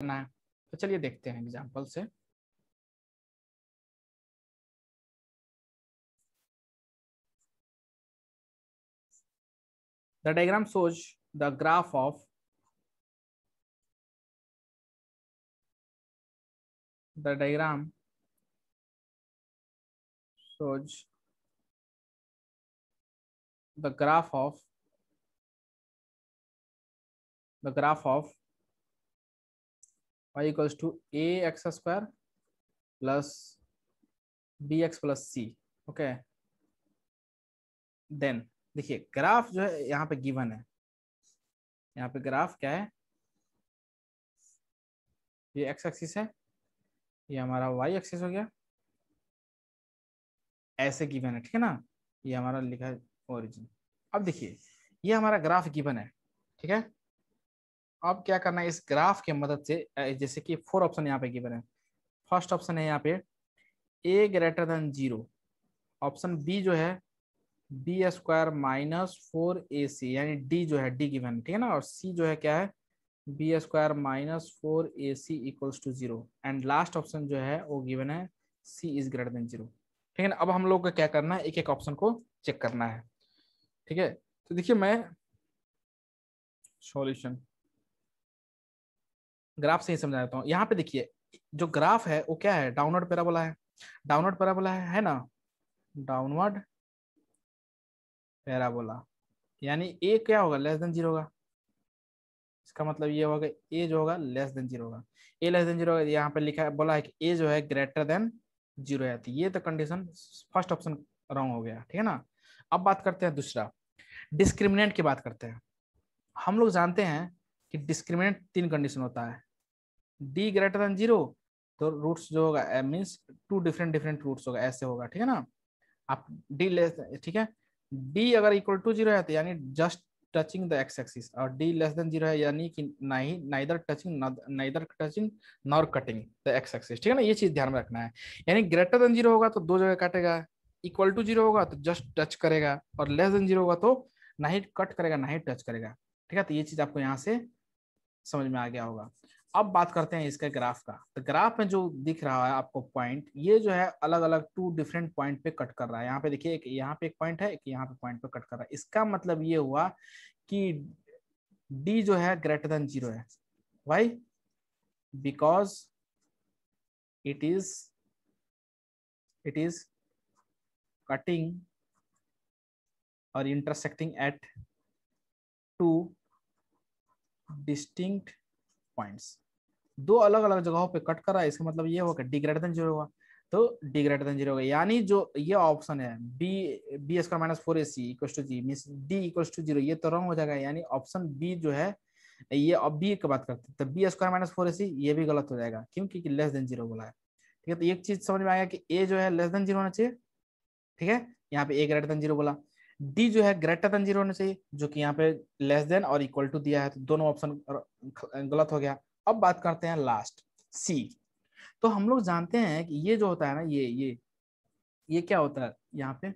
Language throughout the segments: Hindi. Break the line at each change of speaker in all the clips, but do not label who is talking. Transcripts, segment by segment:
करना है तो चलिए देखते हैं एग्जाम्पल से the diagram shows the graph of the diagram shows the graph of the graph of y equals to a x square plus bx plus c okay then देखिए ग्राफ जो है यहाँ पे गिवन है यहाँ पे ग्राफ क्या है ये एक्स एक्सिस है ये हमारा वाई एक्सिस हो गया ऐसे गिवन है ठीक है ना ये हमारा लिखा है ओरिजिन अब देखिए ये हमारा ग्राफ गिवन है ठीक है अब क्या करना है इस ग्राफ के मदद से जैसे कि फोर ऑप्शन यहाँ पे गिवन है फर्स्ट ऑप्शन है यहाँ पे A greater than zero option B जो है B square minus four A C यानी डी जो है डी गिवन ठीक है ना और सी जो है क्या है B square minus four A C equals to zero and last option जो है वो गिवन है C is greater than zero ठीक है ना अब हम लोग को क्या करना है एक एक ऑप्शन को चेक करना है ठीक है तो देखिए मैं सॉल्यूशन ग्राफ से ही समझा देता हूँ यहाँ पे देखिए जो ग्राफ है वो क्या है डाउनवर्ड बोला है डाउनवर्ड पैराबोला है, है ना डाउनवर्ड पैराबोला यानी ए क्या होगा लेस देन जीरो होगा इसका मतलब ये होगा ए जो होगा लेस देन जीरो होगा ए लेस देन जीरो यहाँ पे लिखा है बोला है कि ए जो है ग्रेटर देन जीरो है तो ये तो कंडीशन फर्स्ट ऑप्शन रॉन्ग हो गया ठीक है ना अब बात करते हैं दूसरा डिस्क्रिमिनेंट की बात करते हैं हम लोग जानते हैं कि डिस्क्रिमिनेंट तीन कंडीशन होता है डी ग्रेटर देन जीरो तो रूट्स जो होगा means two different different roots होगा ऐसे होगा ठीक है ना आप डी लेस ठीक है डी अगर इक्वल टू जीरो है तो यानी just touching the X axis और डी लेस देन जीरो है यानी कि ना ही neither touching neither touching nor cutting the X axis ठीक है ना ये चीज ध्यान में रखना है यानी ग्रेटर देन जीरो होगा तो दो जगह काटेगा इक्वल टू जीरो होगा तो जस्ट टच करेगा और लेस देन जीरो होगा तो ना ही कट करेगा ना ही टच करेगा ठीक है तो ये चीज आपको यहाँ से समझ में आ गया होगा अब बात करते हैं इसके ग्राफ का तो ग्राफ में जो दिख रहा है आपको पॉइंट ये जो है अलग अलग टू डिफरेंट पॉइंट पे कट कर रहा है यहाँ पे देखिए एक यहाँ पे एक पॉइंट है एक यहाँ पे पॉइंट पे कट कर रहा है इसका मतलब ये हुआ कि डी जो है ग्रेटर देन जीरो है why because it is it is cutting और intersecting at two distinct points दो अलग अलग जगहों पे कट करा इसका मतलब ये होगा डी ग्रेटर देन जीरो होगा तो डी ग्रेटर देन जीरो होगा यानी जो ये ऑप्शन है B B square minus four A C equal to G mean D equal to zero ये तो रॉन्ग हो जाएगा यानी ऑप्शन बी जो है ये अब बी की बात करते हैं तो B square minus four A C ये भी गलत हो जाएगा क्योंकि लेस देन जीरो बोला है ठीक है तो एक चीज समझ में आया कि ए जो है लेस देन जीरो होना चाहिए ठीक है यहाँ पे ए ग्रेटर देन जीरो बोला डी जो है ग्रेटर देन जीरो होना चाहिए जो कि यहाँ पे लेस देन और इक्वल टू दिया है तो दोनों ऑप्शन गलत हो गया अब बात करते हैं लास्ट सी तो हम लोग जानते हैं कि ये जो होता है ना ये ये ये क्या होता है यहाँ पे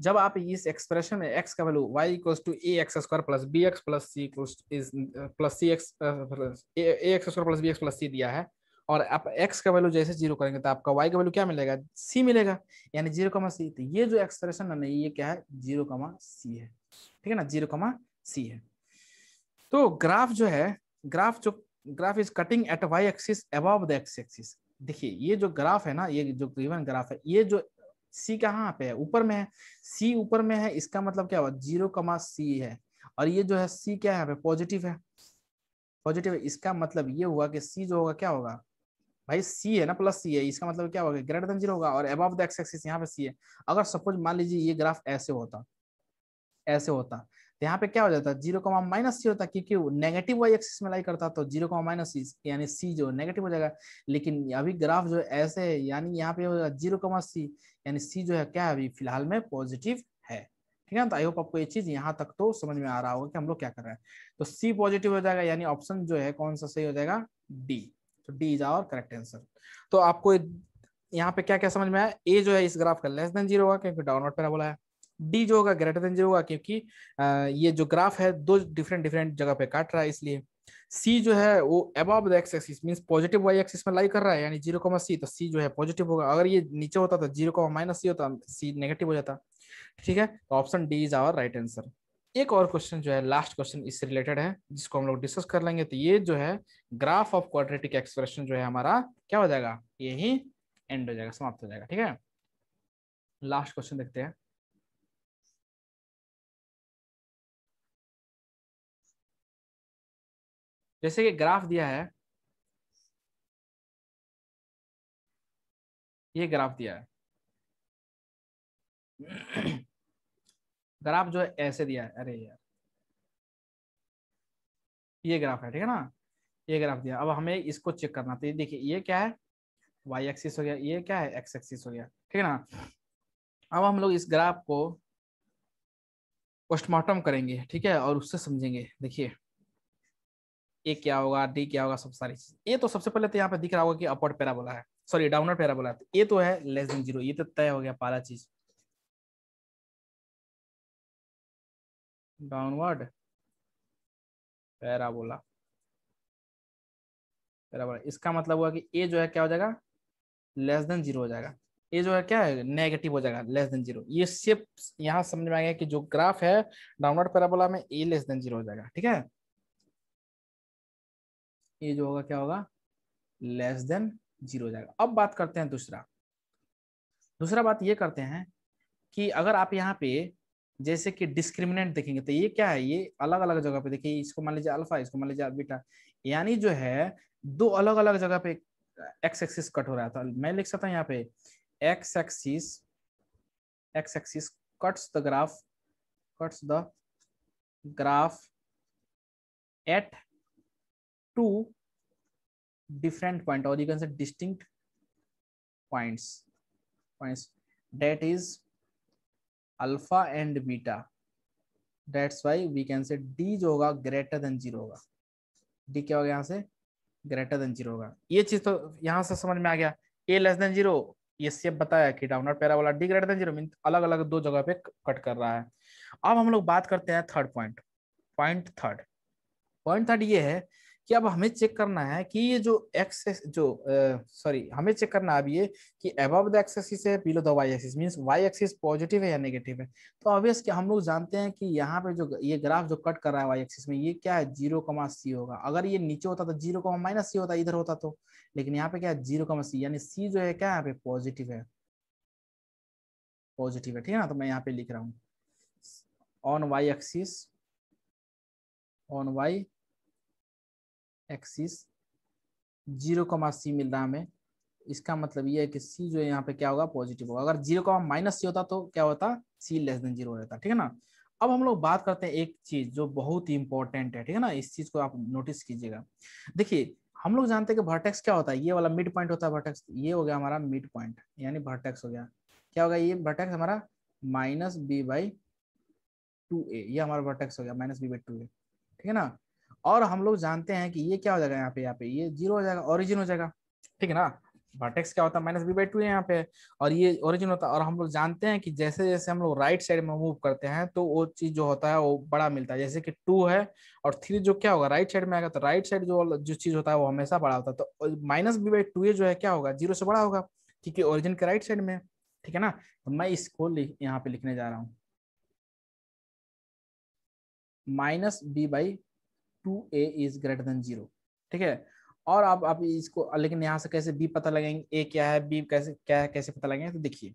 जब आप इस एक्सप्रेशन में एक्स का value Y equal to A X square plus B X plus C equal plus C X A X square plus B X plus C दिया है और आप एक्स का वैल्यू जैसे जीरो करेंगे तो आपका वाई का वैल्यू क्या मिलेगा सी मिलेगा यानी जीरो कमा सी तो ये जो एक्सप्रेशन है ना ये क्या है जीरो कमा सी है ठीक है ना जीरो कमा सी है तो ग्राफ जो है ग्राफ जो graph is cutting at Y axis अब द एक्स एक्सिस देखिए ये जो ग्राफ है ना ये जो गिवन ग्राफ है ये जो सी कहाँ पे है ऊपर में है सी ऊपर में है इसका मतलब क्या हुआ जीरो कमा सी है और ये जो है सी क्या है पॉजिटिव है पॉजिटिव इसका मतलब ये हुआ कि सी जो होगा क्या होगा भाई सी है ना प्लस सी है इसका मतलब क्या होगा ग्रेटर देन जीरो होगा और अब द एक्स एक्सिस यहाँ पे सी है अगर सपोज मान लीजिए ये ग्राफ ऐसे होता ऐसे होता तो यहाँ पे क्या हो जाता जीरो कमा माइनस सी होता क्योंकि नेगेटिव वाई एक्सिस में लाई करता तो जीरो कमा माइनस यानी सी जो नेगेटिव हो जाएगा लेकिन अभी ग्राफ जो ऐसे है यानी यहाँ पे जीरो कमा सी यानी सी जो है क्या है अभी फिलहाल में पॉजिटिव है ठीक है तो आई होप आपको ये चीज यहाँ तक तो समझ में आ रहा होगा कि हम लोग क्या कर रहे हैं तो सी पॉजिटिव हो जाएगा यानी ऑप्शन जो है कौन सा सही हो जाएगा डी तो D is our correct answer तो आपको यहाँ पे क्या क्या समझ में आया ए जो है इस ग्राफ का लेस देन जीरो होगा क्योंकि डाउनवर्ड पैरा बोला है डी जो होगा ग्रेटर देन जीरो होगा क्योंकि ये जो ग्राफ है दो डिफरेंट डिफरेंट जगह पे काट रहा है इसलिए सी जो है वो above the X axis mean positive Y axis में लाई कर रहा है यानी जीरो कॉमा सी तो सी जो है पॉजिटिव होगा अगर ये नीचे होता तो जीरो कॉमा माइनस सी होता सी नेगेटिव हो जाता ठीक है तो option D is our right answer एक और क्वेश्चन जो है लास्ट क्वेश्चन इससे रिलेटेड है जिसको हम लोग डिस्कस कर लेंगे तो ये जो है ग्राफ ऑफ क्वाड्रेटिक एक्सप्रेशन जो है हमारा क्या हो जाएगा यही एंड हो जाएगा समाप्त हो जाएगा ठीक है लास्ट क्वेश्चन देखते हैं जैसे कि ग्राफ दिया है ये ग्राफ दिया है ग्राफ जो है ऐसे दिया है अरे यार ये ग्राफ है ठीक है ना ये ग्राफ दिया अब हमें इसको चेक करना तो ये देखिए ये क्या है वाई एक्सिस हो गया ये क्या है एक्स एक्सिस हो गया ठीक है ना अब हम लोग इस ग्राफ को पोस्टमार्टम करेंगे ठीक है और उससे समझेंगे देखिए ए क्या होगा डी क्या होगा सब सारी चीज ए तो सबसे पहले तो यहाँ पे दिख रहा होगा कि अपवर्ड पैराबोला है सॉरी डाउनवर्ड पैराबोला है ए तो है लेस देन जीरो ये तो तय हो गया पहला चीज डाउनवर्ड पैराबोला पैराबोला इसका मतलब हुआ कि ए जो है क्या हो जाएगा लेस देन जीरो हो जाएगा ये जो है क्या है नेगेटिव हो जाएगा लेस देन जीरो ये सिर्फ यहाँ समझ में आ गया कि जो ग्राफ है डाउनवर्ड पैराबोला में ए लेस देन जीरो हो जाएगा ठीक है ये जो होगा क्या होगा लेस देन जीरो हो जाएगा अब बात करते हैं दूसरा दूसरा बात ये करते हैं कि अगर आप यहाँ पे जैसे कि डिस्क्रिमिनेंट देखेंगे तो ये क्या है ये अलग अलग जगह पे देखिए इसको मान लीजिए अल्फा इसको मान लीजिए बीटा यानी जो है दो अलग अलग जगह पे एक्स एक्सिस कट हो रहा था मैं लिख सकता हूँ यहाँ पे X axis X axis cuts the graph cuts the graph at two different point और you can say distinct points points that is alpha and beta that's why we can say D जो होगा ग्रेटर देन जीरो होगा डी क्या होगा यहाँ से ग्रेटर देन जीरो होगा ये चीज तो यहाँ से समझ में आ गया ए लेस देन जीरो ये सेप बताया कि डाउनर पैरा वाला D greater than zero mean अलग अलग दो जगह पे कट कर रहा है अब हम लोग बात करते हैं third point point third point third ये है कि अब हमें चेक करना है कि ये जो एक्सेस जो सॉरी uh, हमें चेक करना अब ये कि अब द एक्सेसिस है below the Y axis means Y axis positive है या नेगेटिव है तो ऑब्वियस कि हम लोग जानते हैं कि यहाँ पे जो ये ग्राफ जो कट कर रहा है वाई एक्सिस में ये क्या है जीरो कमा सी होगा अगर ये नीचे होता तो जीरो कमा माइनस सी होता इधर होता तो लेकिन यहाँ पे क्या है जीरो कमा सी यानी सी जो है क्या यहाँ पे पॉजिटिव है पॉजिटिव है ठीक है ना तो मैं यहाँ पे लिख रहा हूँ on Y axis on Y axis zero comma C मिल रहा हमें इसका मतलब ये है कि सी जो यहाँ पे क्या होगा पॉजिटिव होगा अगर जीरो कॉमा माइनस सी होता तो क्या होता सी लेस देन जीरो रहता ठीक है ना अब हम लोग बात करते हैं एक चीज जो बहुत ही इंपॉर्टेंट है ठीक है ना इस चीज को आप नोटिस कीजिएगा देखिए हम लोग जानते हैं कि वर्टेक्स क्या होता है ये वाला मिड पॉइंट होता है वर्टेक्स ये हो गया हमारा मिड पॉइंट यानी वर्टेक्स हो गया क्या होगा ये वर्टेक्स हमारा minus B by two A ये हमारा वर्टेक्स हो गया minus B by two A ठीक है ना और हम लोग जानते हैं कि ये क्या हो जाएगा यहाँ पे यहाँ पे ये जीरो हो जाएगा ओरिजिन हो जाएगा ठीक है ना वर्टेक्स क्या होता है माइनस बी बाई टू है यहाँ पे और ये ओरिजिन होता है और हम लोग जानते हैं कि जैसे जैसे हम लोग राइट साइड में मूव करते हैं तो वो चीज जो होता है वो बड़ा मिलता है जैसे कि टू है और थ्री जो क्या होगा राइट साइड में आएगा तो राइट साइड जो जो चीज होता है वो हमेशा बड़ा होता है तो माइनस बी बाई टू जो है क्या होगा जीरो से बड़ा होगा क्योंकि ओरिजिन के राइट साइड में ठीक है ना तो मैं इसको यहाँ पे लिखने जा रहा हूँ minus B by two A is greater than zero ठीक है और आप आप इसको लेकिन यहाँ से कैसे बी पता लगेंगे ए क्या है बी कैसे क्या है कैसे पता लगेंगे तो देखिए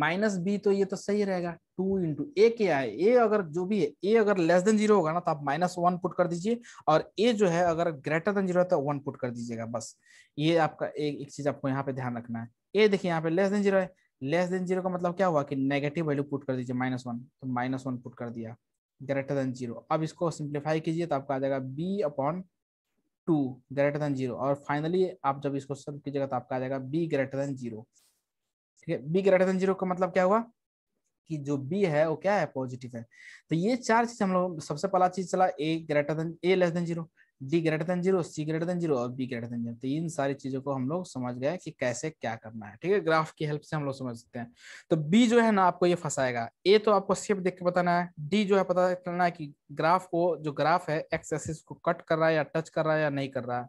माइनस बी तो ये तो सही रहेगा टू इंटू ए क्या है ए अगर जो भी है ए अगर लेस देन जीरो होगा ना तो आप माइनस वन पुट कर दीजिए और ए जो है अगर ग्रेटर देन जीरो है तो वन पुट कर दीजिएगा बस ये आपका एक एक चीज आपको यहाँ पे ध्यान रखना है ए देखिए यहाँ पे लेस देन जीरो है लेस देन जीरो का मतलब क्या हुआ कि नेगेटिव वैल्यू पुट कर दीजिए माइनस वन तो माइनस वन पुट कर दिया ग्रेटर देन जीरो अब इसको सिंप्लीफाई कीजिए तो आपका आ जाएगा B upon two greater than zero और फाइनली आप जब इसको सब कीजिएगा तो आपका आ जाएगा बी ग्रेटर देन जीरो ठीक है बी ग्रेटर देन जीरो का मतलब क्या हुआ कि जो बी है वो क्या है पॉजिटिव है तो ये चार चीज हम लोग सबसे पहला चीज चला A greater than A less than zero D greater than zero C greater than zero और बी ग्रेटर देन जीरो इन सारी चीजों को हम लोग समझ गए कि कैसे क्या करना है ठीक है ग्राफ की हेल्प से हम लोग समझ सकते हैं तो बी जो है ना आपको ये फंसाएगा ए तो आपको सिर्फ देख के बताना है डी जो है पता चलना है कि ग्राफ को जो ग्राफ है एक्स एक्सिस को कट कर रहा है या टच कर रहा है या नहीं कर रहा है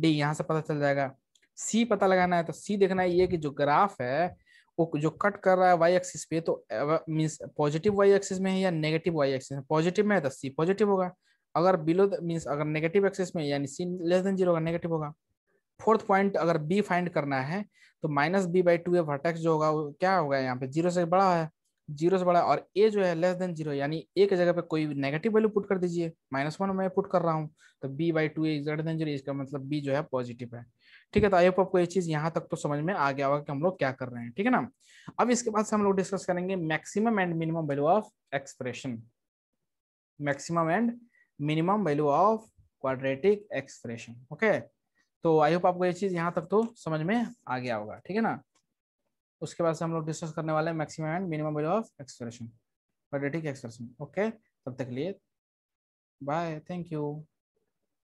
डी यहाँ से पता चल जाएगा सी पता लगाना है तो सी देखना है ये कि जो ग्राफ है वो जो कट कर रहा है वाई एक्सिस पे तो मीन्स पॉजिटिव वाई एक्सिस में है या नेगेटिव वाई एक्सिस में पॉजिटिव में है तो सी पॉजिटिव होगा अगर बिलो मीन्स अगर नेगेटिव एक्सेस में यानी C less than zero negative होगा फोर्थ पॉइंट अगर बी फाइंड करना है तो minus B by two A vertex जो होगा वो क्या होगा यहाँ पे जीरो से बड़ा है जीरो से बड़ा और ए जो है लेस देन जीरो यानी ए की जगह पे कोई नेगेटिव वैल्यू पुट कर दीजिए माइनस वन मैं पुट कर रहा हूँ तो B by two A greater than zero इसका मतलब बी जो है पॉजिटिव है ठीक है तो आई होप आपको ये चीज यहाँ तक तो समझ में आ गया होगा कि हम लोग क्या कर रहे हैं ठीक है ना अब इसके बाद से हम लोग डिस्कस करेंगे maximum and minimum value of expression maximum and minimum value of quadratic expression okay तो आई होप आपको ये चीज यहाँ तक तो समझ में आ गया होगा ठीक है ना उसके बाद से हम लोग डिस्कस करने वाले हैं maximum and minimum value of expression quadratic expression okay तब तक लिए बाय थैंक यू